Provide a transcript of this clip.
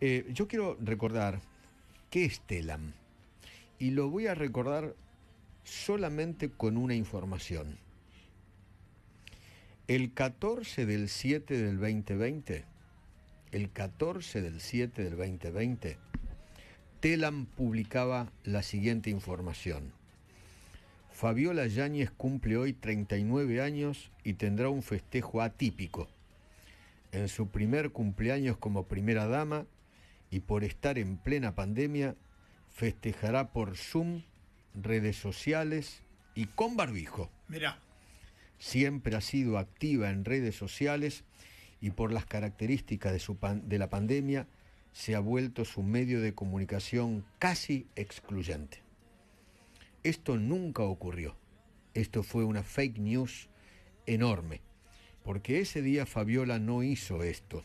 Eh, yo quiero recordar qué es TELAM y lo voy a recordar solamente con una información. El 14 del 7 del 2020, el 14 del 7 del 2020, Telam publicaba la siguiente información. Fabiola Yáñez cumple hoy 39 años y tendrá un festejo atípico en su primer cumpleaños como primera dama y por estar en plena pandemia, festejará por Zoom, redes sociales y con barbijo. Mira, Siempre ha sido activa en redes sociales y por las características de, de la pandemia se ha vuelto su medio de comunicación casi excluyente. Esto nunca ocurrió. Esto fue una fake news enorme porque ese día Fabiola no hizo esto.